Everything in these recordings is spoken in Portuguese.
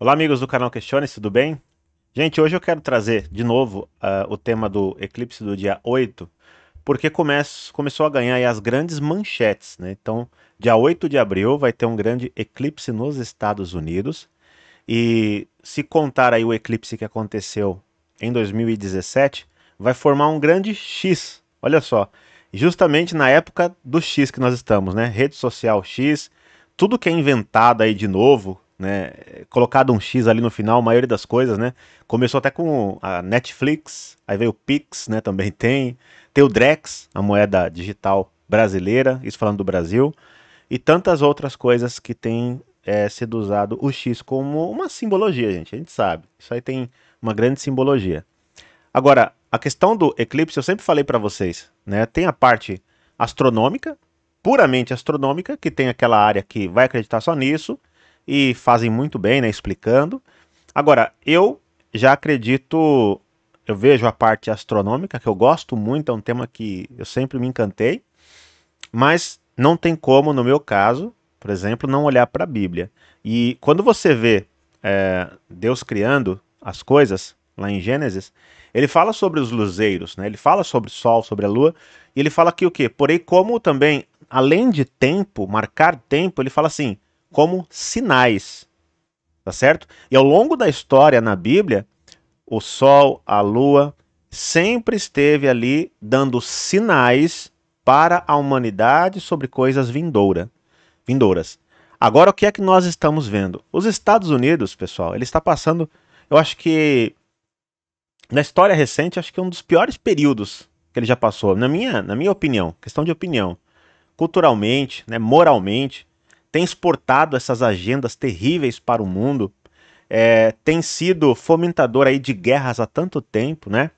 Olá, amigos do canal Questione, tudo bem? Gente, hoje eu quero trazer de novo uh, o tema do eclipse do dia 8, porque começo, começou a ganhar as grandes manchetes, né? Então, dia 8 de abril vai ter um grande eclipse nos Estados Unidos, e se contar aí o eclipse que aconteceu em 2017, vai formar um grande X, olha só, justamente na época do X que nós estamos, né? Rede social X, tudo que é inventado aí de novo, né? Colocado um X ali no final, a maioria das coisas, né? Começou até com a Netflix, aí veio o Pix, né? Também tem. Tem o Drex, a moeda digital brasileira, isso falando do Brasil. E tantas outras coisas que tem é, sido usado o X como uma simbologia, gente. A gente sabe. Isso aí tem uma grande simbologia. Agora, a questão do eclipse, eu sempre falei para vocês, né? Tem a parte astronômica, puramente astronômica, que tem aquela área que vai acreditar só nisso, e fazem muito bem, né, explicando. Agora, eu já acredito, eu vejo a parte astronômica, que eu gosto muito, é um tema que eu sempre me encantei, mas não tem como, no meu caso, por exemplo, não olhar para a Bíblia. E quando você vê é, Deus criando as coisas, lá em Gênesis, ele fala sobre os luzeiros, né? ele fala sobre o sol, sobre a lua, e ele fala que o quê? Porém, como também, além de tempo, marcar tempo, ele fala assim, como sinais, tá certo? E ao longo da história na Bíblia, o sol, a lua, sempre esteve ali dando sinais para a humanidade sobre coisas vindoura, vindouras. Agora, o que é que nós estamos vendo? Os Estados Unidos, pessoal, ele está passando, eu acho que na história recente, acho que é um dos piores períodos que ele já passou, na minha, na minha opinião, questão de opinião, culturalmente, né, moralmente, tem exportado essas agendas terríveis para o mundo, é, tem sido fomentador aí de guerras há tanto tempo, né?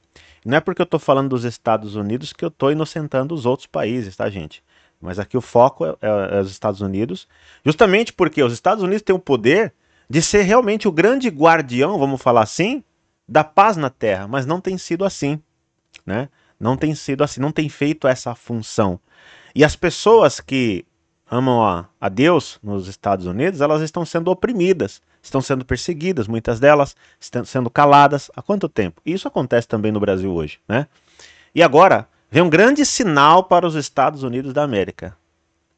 Não é porque eu estou falando dos Estados Unidos que eu estou inocentando os outros países, tá, gente? Mas aqui o foco é, é, é, os Estados Unidos, justamente porque os Estados Unidos têm o poder de ser realmente o grande guardião, vamos falar assim, da paz na Terra, mas não tem sido assim, né? Não tem sido assim, não tem feito essa função. E as pessoas que amam a, a Deus nos Estados Unidos, elas estão sendo oprimidas, estão sendo perseguidas, muitas delas estão sendo caladas. Há quanto tempo? Isso acontece também no Brasil hoje, né? E agora vem um grande sinal para os Estados Unidos da América.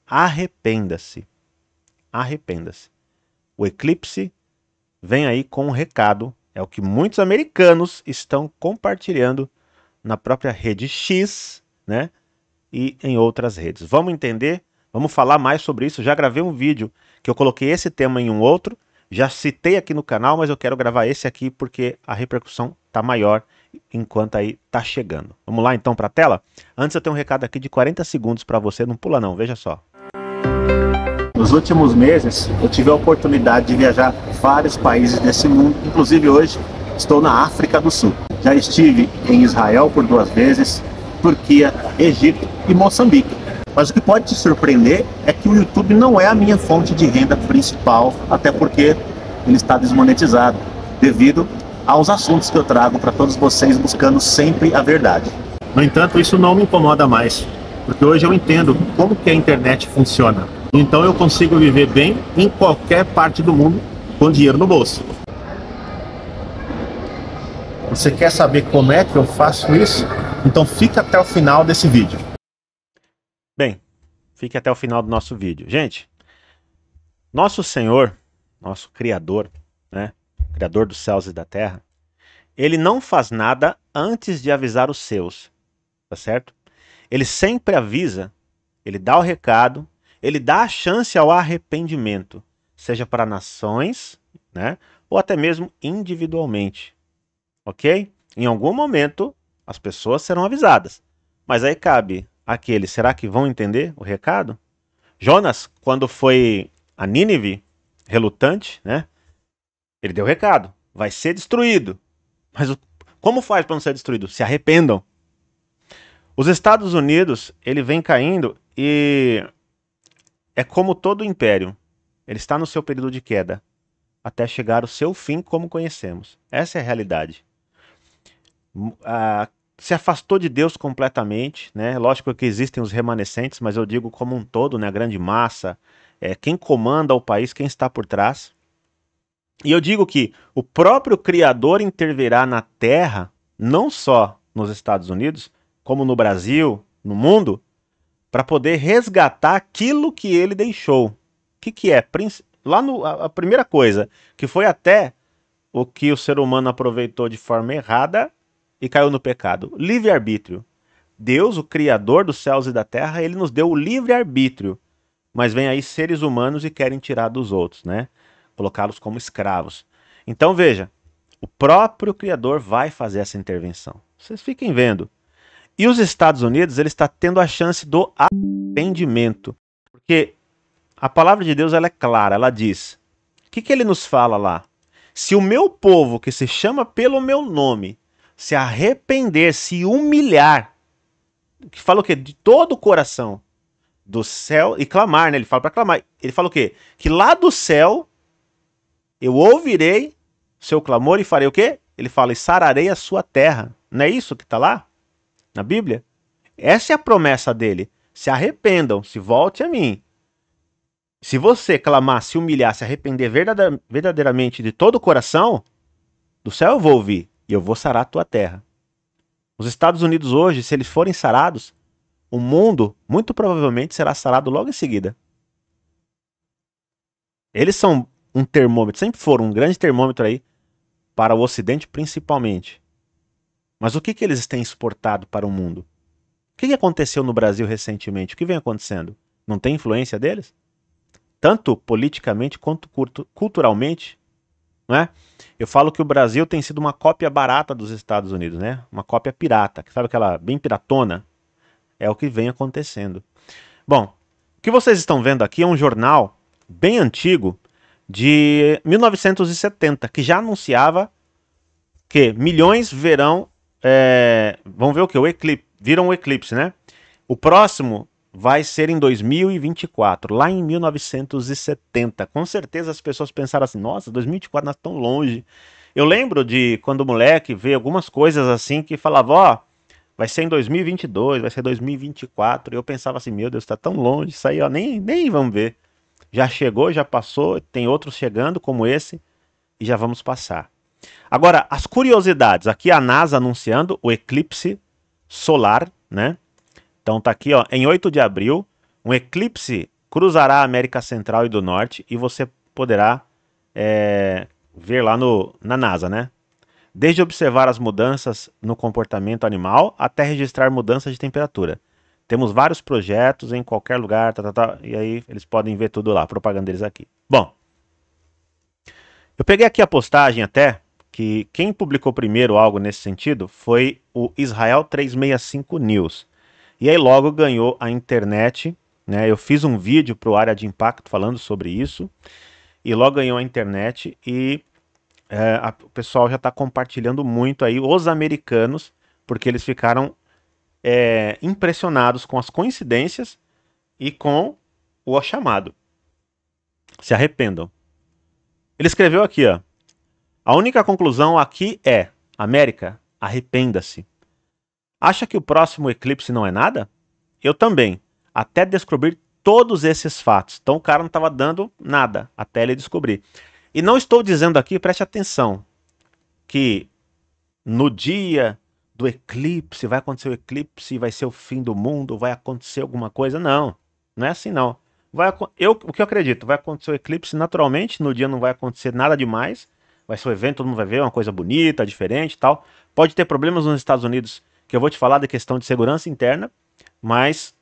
Arrependa-se. Arrependa-se. O eclipse vem aí com um recado, é o que muitos americanos estão compartilhando na própria rede X, né? E em outras redes. Vamos entender Vamos falar mais sobre isso. Já gravei um vídeo que eu coloquei esse tema em um outro. Já citei aqui no canal, mas eu quero gravar esse aqui porque a repercussão está maior enquanto aí está chegando. Vamos lá então para a tela? Antes eu tenho um recado aqui de 40 segundos para você, não pula não, veja só. Nos últimos meses eu tive a oportunidade de viajar vários países desse mundo, inclusive hoje estou na África do Sul. Já estive em Israel por duas vezes, Turquia, Egito e Moçambique. Mas o que pode te surpreender é que o YouTube não é a minha fonte de renda principal, até porque ele está desmonetizado, devido aos assuntos que eu trago para todos vocês buscando sempre a verdade. No entanto, isso não me incomoda mais, porque hoje eu entendo como que a internet funciona. Então eu consigo viver bem em qualquer parte do mundo com dinheiro no bolso. Você quer saber como é que eu faço isso? Então fica até o final desse vídeo. Fique até o final do nosso vídeo. Gente, nosso Senhor, nosso Criador, né? Criador dos céus e da terra, ele não faz nada antes de avisar os seus, tá certo? Ele sempre avisa, ele dá o recado, ele dá a chance ao arrependimento, seja para nações, né? Ou até mesmo individualmente, ok? Em algum momento, as pessoas serão avisadas. Mas aí cabe aqueles, será que vão entender o recado? Jonas, quando foi a Nínive, relutante, né? Ele deu o recado: vai ser destruído. Mas o, como faz para não ser destruído? Se arrependam. Os Estados Unidos, ele vem caindo e é como todo império. Ele está no seu período de queda até chegar ao seu fim como conhecemos. Essa é a realidade. A ah, se afastou de Deus completamente, né? Lógico que existem os remanescentes, mas eu digo como um todo, né? A grande massa, é, quem comanda o país, quem está por trás. E eu digo que o próprio Criador intervirá na Terra, não só nos Estados Unidos, como no Brasil, no mundo, para poder resgatar aquilo que ele deixou. O que, que é? Lá no, a primeira coisa, que foi até o que o ser humano aproveitou de forma errada, e caiu no pecado. Livre-arbítrio. Deus, o Criador dos céus e da terra, ele nos deu o livre-arbítrio. Mas vem aí seres humanos e querem tirar dos outros, né? Colocá-los como escravos. Então veja, o próprio Criador vai fazer essa intervenção. Vocês fiquem vendo. E os Estados Unidos, ele está tendo a chance do arrependimento. Porque a palavra de Deus ela é clara, ela diz: o que, que ele nos fala lá? Se o meu povo, que se chama pelo meu nome, se arrepender, se humilhar, que fala o quê? De todo o coração do céu e clamar, né? Ele fala para clamar. Ele fala o quê? Que lá do céu eu ouvirei seu clamor e farei o quê? Ele fala: "E sararei a sua terra". Não é isso que está lá na Bíblia? Essa é a promessa dele. Se arrependam, se volte a mim. Se você clamar, se humilhar, se arrepender verdadeiramente de todo o coração, do céu eu vou ouvir e eu vou sarar a tua terra. Os Estados Unidos hoje, se eles forem sarados, o mundo muito provavelmente será sarado logo em seguida. Eles são um termômetro, sempre foram um grande termômetro aí para o Ocidente principalmente. Mas o que, que eles têm exportado para o mundo? O que, que aconteceu no Brasil recentemente? O que vem acontecendo? Não tem influência deles? Tanto politicamente quanto culturalmente, não é? Eu falo que o Brasil tem sido uma cópia barata dos Estados Unidos, né? Uma cópia pirata, sabe aquela bem piratona? É o que vem acontecendo. Bom, o que vocês estão vendo aqui é um jornal bem antigo de 1970 que já anunciava que milhões verão, é, eh, vão ver o que o eclipse, viram o eclipse, né? O próximo vai ser em 2024, lá em 1970. Com certeza as pessoas pensaram assim: nossa, 2024 nós tão longe. Eu lembro de quando o moleque ver algumas coisas assim que falava: ó, oh, vai ser em 2022, vai ser 2024. E eu pensava assim: meu Deus, está tão longe, isso aí, ó, nem, nem vamos ver. Já chegou, já passou, tem outros chegando como esse e já vamos passar. Agora, as curiosidades. Aqui a NASA anunciando o eclipse solar, né? Então tá aqui, ó, em 8 de abril, um eclipse cruzará a América Central e do Norte e você poderá é, ver lá no, na NASA, né? Desde observar as mudanças no comportamento animal até registrar mudanças de temperatura. Temos vários projetos em qualquer lugar, tá, tá, tá, e aí eles podem ver tudo lá, propaganda deles aqui. Bom, eu peguei aqui a postagem até que quem publicou primeiro algo nesse sentido foi o Israel 365 News. E aí logo ganhou a internet, né? Eu fiz um vídeo para o Área de Impacto falando sobre isso, e logo ganhou a internet e é, a, o pessoal já está compartilhando muito aí, os americanos, porque eles ficaram é, impressionados com as coincidências e com o chamado. Se arrependam. Ele escreveu aqui, ó. A única conclusão aqui é: América, arrependa-se. Acha que o próximo eclipse não é nada? Eu também, até descobrir todos esses fatos. Então o cara não estava dando nada até ele descobrir. E não estou dizendo aqui, preste atenção, que no dia do eclipse vai acontecer o eclipse, vai ser o fim do mundo, vai acontecer alguma coisa. Não, não é assim não. Vai, eu, o que eu acredito, vai acontecer o eclipse naturalmente, no dia não vai acontecer nada demais, vai ser um evento, todo mundo vai ver, uma coisa bonita, diferente tal. Pode ter problemas nos Estados Unidos que eu vou te falar da questão de segurança interna, mas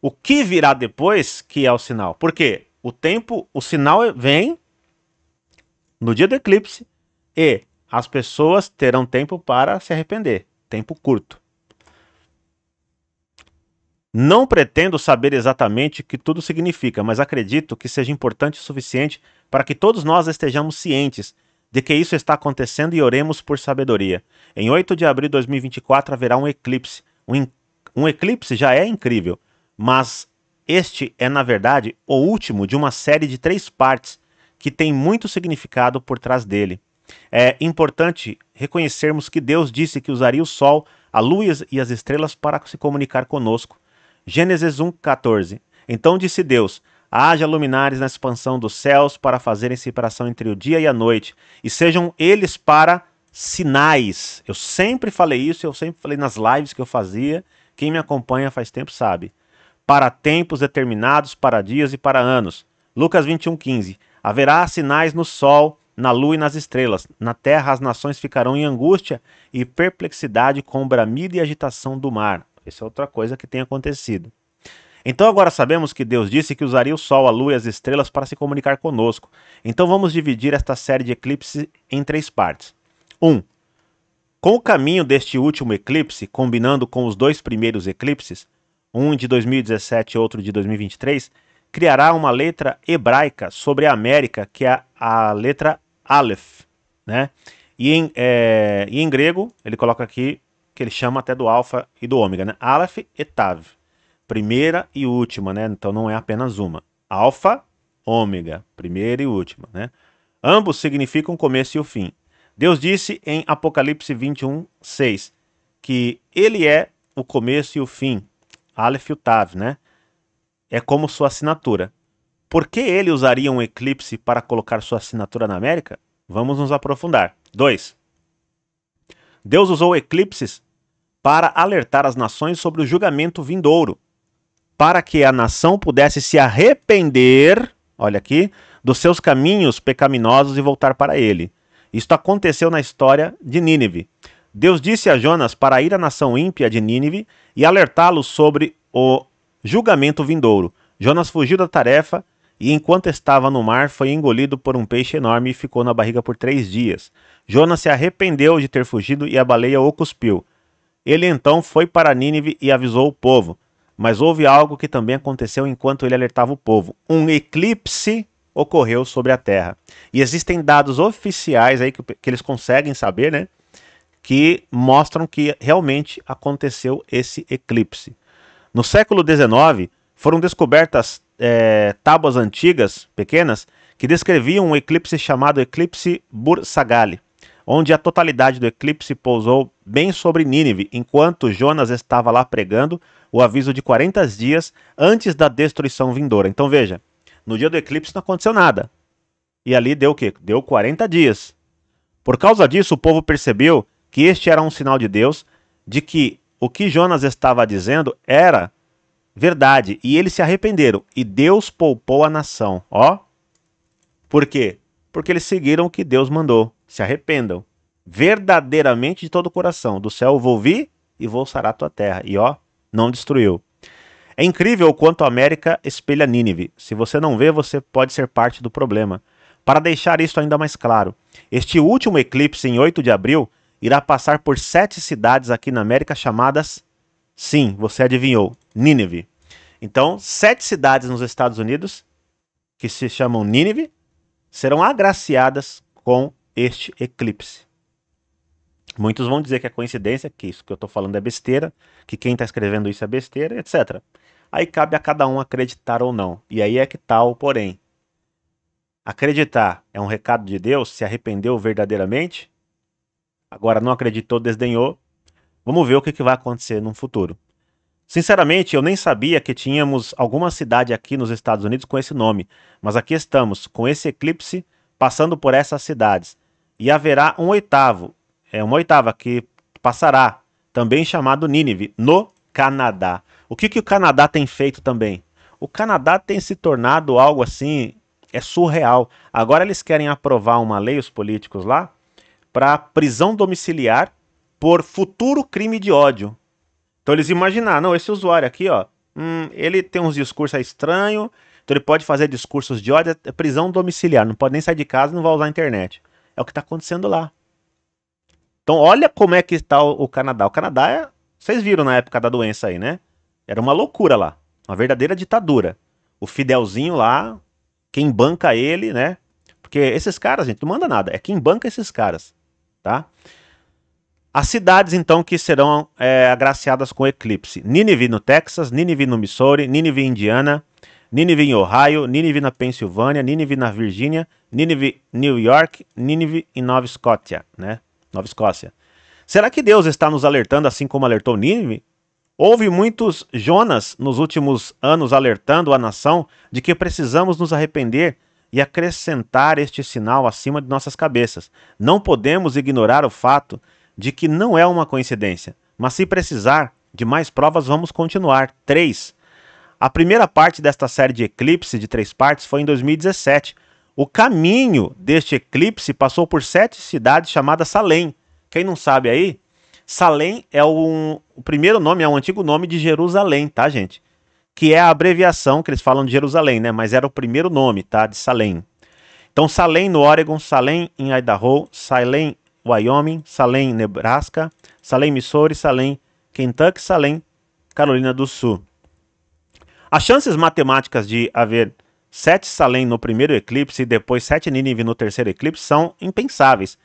o que virá depois que é o sinal. Porque o tempo, o sinal vem no dia do eclipse e as pessoas terão tempo para se arrepender, tempo curto. Não pretendo saber exatamente o que tudo significa, mas acredito que seja importante o suficiente para que todos nós estejamos cientes de que isso está acontecendo e oremos por sabedoria. Em 8 de abril de 2024 haverá um eclipse. Um, um eclipse já é incrível, mas este é, na verdade, o último de uma série de três partes que tem muito significado por trás dele. É importante reconhecermos que Deus disse que usaria o sol, a luz e as estrelas para se comunicar conosco. Gênesis 1:14. Então disse Deus: Haja luminares na expansão dos céus para fazerem separação entre o dia e a noite, e sejam eles para sinais. Eu sempre falei isso, eu sempre falei nas lives que eu fazia. Quem me acompanha faz tempo sabe. Para tempos determinados, para dias e para anos. Lucas 21:15. Haverá sinais no sol, na lua e nas estrelas. Na terra as nações ficarão em angústia e perplexidade com bramido e agitação do mar. Essa é outra coisa que tem acontecido. Então agora sabemos que Deus disse que usaria o sol, a lua e as estrelas para se comunicar conosco. Então vamos dividir esta série de eclipses em três partes. 1. Um, com o caminho deste último eclipse, combinando com os dois primeiros eclipses, um de 2017 e outro de 2023, criará uma letra hebraica sobre a América, que é a letra Aleph, né? E em, é, e em grego, ele coloca aqui que ele chama até do alfa e do ômega, né? Aleph e Tav primeira e última, né? Então não é apenas uma. Alfa, ômega, primeira e última, né? Ambos significam começo e o fim. Deus disse em Apocalipse 21, 6, que ele é o começo e o fim, Aleph e o Tav, né? É como sua assinatura. Por que ele usaria um eclipse para colocar sua assinatura na América? Vamos nos aprofundar. 2. Deus usou eclipses para alertar as nações sobre o julgamento vindouro para que a nação pudesse se arrepender, olha aqui, dos seus caminhos pecaminosos e voltar para ele. Isto aconteceu na história de Nínive. Deus disse a Jonas para ir à nação ímpia de Nínive e alertá-lo sobre o julgamento vindouro. Jonas fugiu da tarefa e, enquanto estava no mar, foi engolido por um peixe enorme e ficou na barriga por três dias. Jonas se arrependeu de ter fugido e a baleia o cuspiu. Ele então foi para Nínive e avisou o povo. Mas houve algo que também aconteceu enquanto ele alertava o povo: um eclipse ocorreu sobre a Terra. E existem dados oficiais aí que, que eles conseguem saber, né? Que mostram que realmente aconteceu esse eclipse. No século XIX, foram descobertas é, tábuas antigas, pequenas, que descreviam um eclipse chamado Eclipse Bursagali onde a totalidade do eclipse pousou bem sobre Nínive, enquanto Jonas estava lá pregando o aviso de 40 dias antes da destruição vindoura. Então veja, no dia do eclipse não aconteceu nada. E ali deu o quê? Deu 40 dias. Por causa disso, o povo percebeu que este era um sinal de Deus de que o que Jonas estava dizendo era verdade, e eles se arrependeram, e Deus poupou a nação, ó. Por quê? Porque eles seguiram o que Deus mandou se arrependam verdadeiramente de todo o coração. Do céu vou vir e vou sarar a tua terra. E ó, não destruiu. É incrível o quanto a América espelha Nínive. Se você não vê, você pode ser parte do problema. Para deixar isso ainda mais claro, este último eclipse em 8 de abril irá passar por sete cidades aqui na América chamadas, sim, você adivinhou, Nínive. Então, sete cidades nos Estados Unidos que se chamam Nínive serão agraciadas com este eclipse. Muitos vão dizer que é coincidência, que isso que eu estou falando é besteira, que quem está escrevendo isso é besteira, etc. Aí cabe a cada um acreditar ou não. E aí é que tal, tá porém. Acreditar é um recado de Deus, se arrependeu verdadeiramente, agora não acreditou, desdenhou. Vamos ver o que, que vai acontecer no futuro. Sinceramente, eu nem sabia que tínhamos alguma cidade aqui nos Estados Unidos com esse nome, mas aqui estamos, com esse eclipse passando por essas cidades e haverá um oitavo, é uma oitava que passará, também chamado Nínive, no Canadá. O que, que o Canadá tem feito também? O Canadá tem se tornado algo assim, é surreal. Agora eles querem aprovar uma lei, os políticos lá, para prisão domiciliar por futuro crime de ódio. Então eles imaginaram, não, esse usuário aqui, ó, hum, ele tem uns discursos estranhos, então ele pode fazer discursos de ódio, é prisão domiciliar, não pode nem sair de casa, não vai usar a internet. É o que está acontecendo lá. Então olha como é que está o Canadá. O Canadá, é... vocês viram na época da doença aí, né? Era uma loucura lá, uma verdadeira ditadura. O Fidelzinho lá, quem banca ele, né? Porque esses caras, gente, não manda nada, é quem banca esses caras, tá? As cidades, então, que serão é, agraciadas com eclipse. Nineveh no Texas, Nineveh no Missouri, Nineveh Indiana, Nínive em Ohio, Nínive na Pensilvânia, Nínive na Virgínia, Nínive New York, Nínive em Nova Escócia, né? Nova Escócia. Será que Deus está nos alertando assim como alertou Nínive? Houve muitos Jonas nos últimos anos alertando a nação de que precisamos nos arrepender e acrescentar este sinal acima de nossas cabeças. Não podemos ignorar o fato de que não é uma coincidência, mas se precisar de mais provas, vamos continuar. 3. A primeira parte desta série de eclipse de três partes foi em 2017. O caminho deste eclipse passou por sete cidades chamadas Salém. Quem não sabe aí, Salém é um, o primeiro nome, é um antigo nome de Jerusalém, tá, gente? Que é a abreviação que eles falam de Jerusalém, né? Mas era o primeiro nome, tá? De Salém. Então, Salém no Oregon, Salém em Idaho, Salém Wyoming, Salém Nebraska, Salém Missouri, Salém Kentucky, Salém Carolina do Sul. As chances matemáticas de haver sete Salem no primeiro eclipse e depois sete Nínive no terceiro eclipse são impensáveis.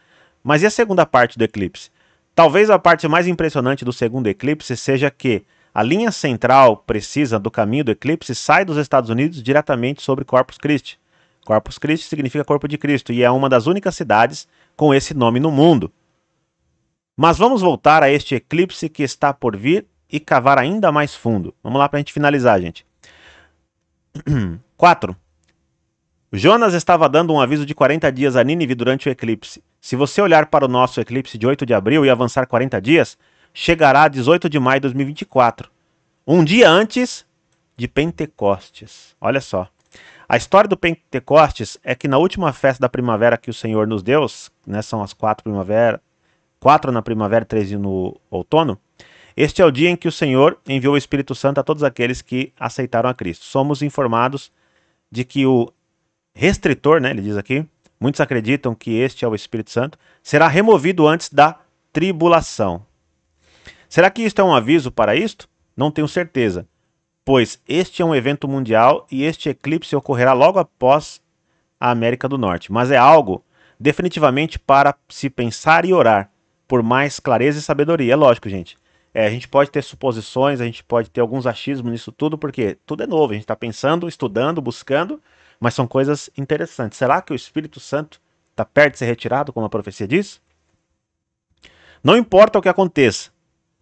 Mas e a segunda parte do eclipse? Talvez a parte mais impressionante do segundo eclipse seja que a linha central precisa do caminho do eclipse sai dos Estados Unidos diretamente sobre Corpus Christi. Corpus Christi significa corpo de Cristo e é uma das únicas cidades com esse nome no mundo. Mas vamos voltar a este eclipse que está por vir e cavar ainda mais fundo. Vamos lá para a gente finalizar, gente. 4. Jonas estava dando um aviso de 40 dias a Nínive durante o eclipse. Se você olhar para o nosso eclipse de 8 de abril e avançar 40 dias, chegará a 18 de maio de 2024, um dia antes de Pentecostes. Olha só. A história do Pentecostes é que na última festa da primavera que o Senhor nos deu, né, são as quatro primavera, quatro na primavera e três no outono, este é o dia em que o Senhor enviou o Espírito Santo a todos aqueles que aceitaram a Cristo. Somos informados de que o restritor, né, ele diz aqui, muitos acreditam que este é o Espírito Santo, será removido antes da tribulação. Será que isto é um aviso para isto? Não tenho certeza, pois este é um evento mundial e este eclipse ocorrerá logo após a América do Norte, mas é algo definitivamente para se pensar e orar por mais clareza e sabedoria. É lógico, gente. É, a gente pode ter suposições, a gente pode ter alguns achismos nisso tudo, porque tudo é novo, a gente está pensando, estudando, buscando, mas são coisas interessantes. Será que o Espírito Santo está perto de ser retirado, como a profecia diz? Não importa o que aconteça,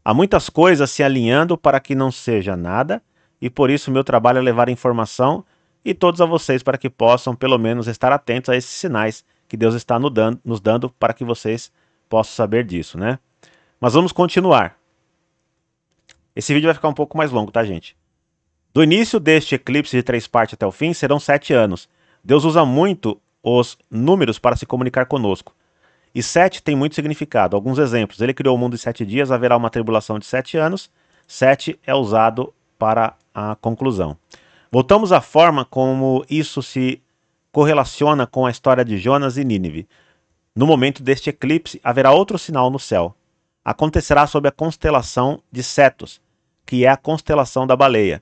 há muitas coisas se alinhando para que não seja nada, e por isso meu trabalho é levar informação e todos a vocês para que possam, pelo menos, estar atentos a esses sinais que Deus está nos dando, para que vocês possam saber disso, né? Mas vamos continuar. Esse vídeo vai ficar um pouco mais longo, tá, gente? Do início deste eclipse de três partes até o fim serão sete anos. Deus usa muito os números para se comunicar conosco. E sete tem muito significado. Alguns exemplos. Ele criou o mundo em sete dias, haverá uma tribulação de sete anos. Sete é usado para a conclusão. Voltamos à forma como isso se correlaciona com a história de Jonas e Nínive. No momento deste eclipse, haverá outro sinal no céu acontecerá sob a constelação de Cetos, que é a constelação da baleia.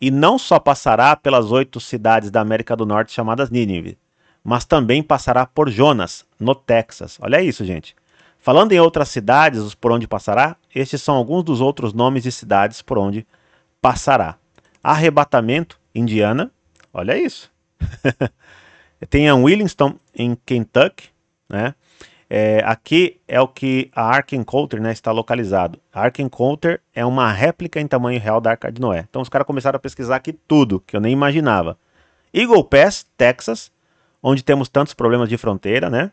E não só passará pelas oito cidades da América do Norte chamadas Nínive, mas também passará por Jonas, no Texas. Olha isso, gente. Falando em outras cidades, os por onde passará, estes são alguns dos outros nomes de cidades por onde passará. Arrebatamento, Indiana. Olha isso. Tem a Willingston, em Kentucky, né? É, aqui é o que a Ark Encounter né, está localizado. A Ark Encounter é uma réplica em tamanho real da Arca de Noé. Então os caras começaram a pesquisar aqui tudo, que eu nem imaginava. Eagle Pass, Texas, onde temos tantos problemas de fronteira, né?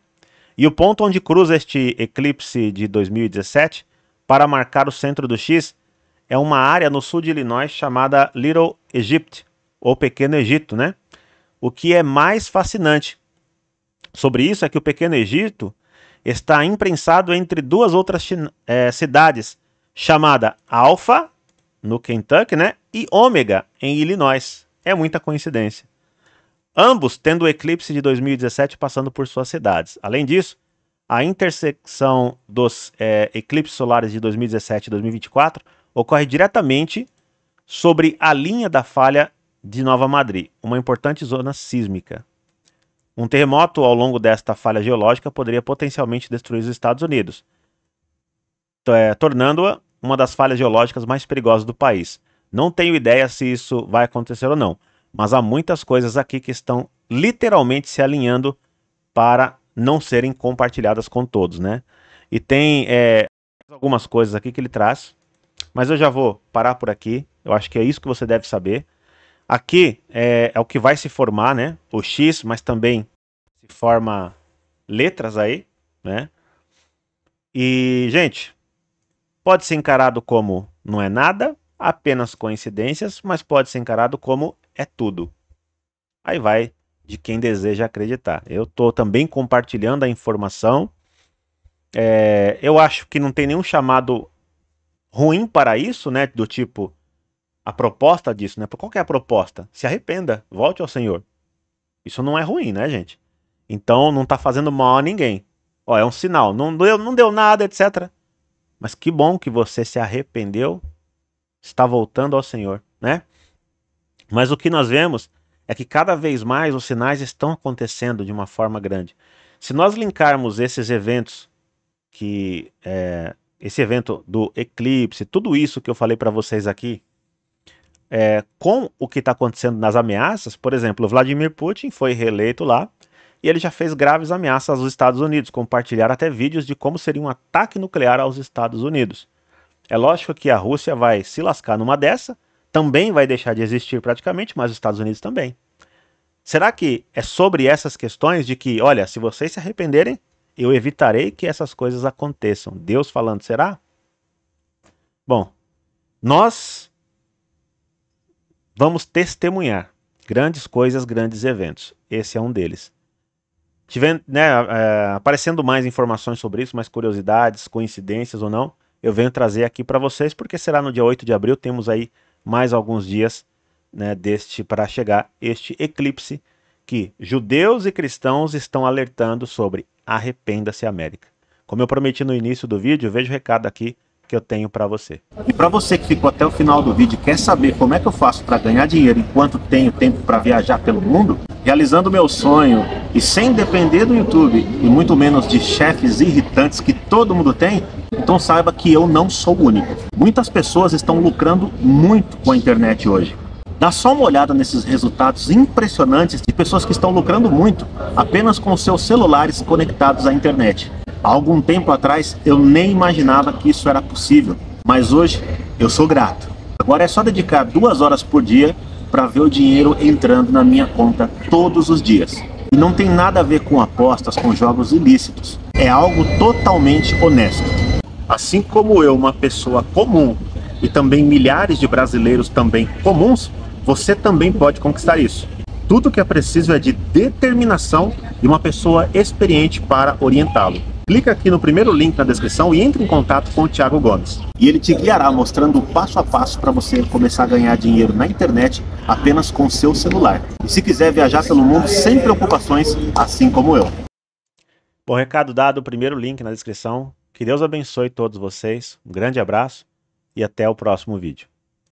E o ponto onde cruza este eclipse de 2017 para marcar o centro do X é uma área no sul de Illinois chamada Little Egypt, ou Pequeno Egito, né? O que é mais fascinante sobre isso é que o Pequeno Egito está imprensado entre duas outras é, cidades, chamada Alpha, no Kentucky, né, e Ômega, em Illinois. É muita coincidência. Ambos tendo o eclipse de 2017 passando por suas cidades. Além disso, a intersecção dos é, eclipses solares de 2017 e 2024 ocorre diretamente sobre a linha da falha de Nova Madrid, uma importante zona sísmica. Um terremoto ao longo desta falha geológica poderia potencialmente destruir os Estados Unidos, é, tornando-a uma das falhas geológicas mais perigosas do país. Não tenho ideia se isso vai acontecer ou não, mas há muitas coisas aqui que estão literalmente se alinhando para não serem compartilhadas com todos, né? E tem é, algumas coisas aqui que ele traz, mas eu já vou parar por aqui. Eu acho que é isso que você deve saber. Aqui é, é o que vai se formar, né? O X, mas também se forma letras aí, né? E, gente, pode ser encarado como não é nada, apenas coincidências, mas pode ser encarado como é tudo. Aí vai de quem deseja acreditar. Eu estou também compartilhando a informação. É, eu acho que não tem nenhum chamado ruim para isso, né? Do tipo, a proposta disso, né? Qual que é a proposta? Se arrependa, volte ao Senhor. Isso não é ruim, né, gente? Então não está fazendo mal a ninguém. Ó, é um sinal. Não deu, não deu nada, etc. Mas que bom que você se arrependeu, está voltando ao Senhor, né? Mas o que nós vemos é que cada vez mais os sinais estão acontecendo de uma forma grande. Se nós linkarmos esses eventos, que é, esse evento do eclipse, tudo isso que eu falei para vocês aqui, é, com o que está acontecendo nas ameaças, por exemplo, Vladimir Putin foi reeleito lá e ele já fez graves ameaças aos Estados Unidos, compartilhar até vídeos de como seria um ataque nuclear aos Estados Unidos. É lógico que a Rússia vai se lascar numa dessa, também vai deixar de existir praticamente, mas os Estados Unidos também. Será que é sobre essas questões de que, olha, se vocês se arrependerem, eu evitarei que essas coisas aconteçam? Deus falando, será? Bom, nós Vamos testemunhar grandes coisas, grandes eventos. Esse é um deles. Tivendo, né, é, aparecendo mais informações sobre isso, mais curiosidades, coincidências ou não, eu venho trazer aqui para vocês, porque será no dia 8 de abril, temos aí mais alguns dias né, deste para chegar este eclipse que judeus e cristãos estão alertando sobre arrependa-se América. Como eu prometi no início do vídeo, vejo o recado aqui que eu tenho para você. E para você que ficou até o final do vídeo, quer saber como é que eu faço para ganhar dinheiro enquanto tenho tempo para viajar pelo mundo, realizando meu sonho e sem depender do YouTube e muito menos de chefes irritantes que todo mundo tem, então saiba que eu não sou o único. Muitas pessoas estão lucrando muito com a internet hoje. Dá só uma olhada nesses resultados impressionantes de pessoas que estão lucrando muito apenas com seus celulares conectados à internet. Há algum tempo atrás eu nem imaginava que isso era possível, mas hoje eu sou grato. Agora é só dedicar duas horas por dia para ver o dinheiro entrando na minha conta todos os dias. E não tem nada a ver com apostas, com jogos ilícitos. É algo totalmente honesto. Assim como eu, uma pessoa comum, e também milhares de brasileiros também comuns, você também pode conquistar isso. Tudo que é preciso é de determinação e uma pessoa experiente para orientá-lo clica aqui no primeiro link na descrição e entre em contato com o Thiago Gomes. E ele te guiará mostrando passo a passo para você começar a ganhar dinheiro na internet apenas com seu celular. E se quiser viajar pelo mundo sem preocupações, assim como eu. Bom recado dado, o primeiro link na descrição. Que Deus abençoe todos vocês. Um grande abraço e até o próximo vídeo.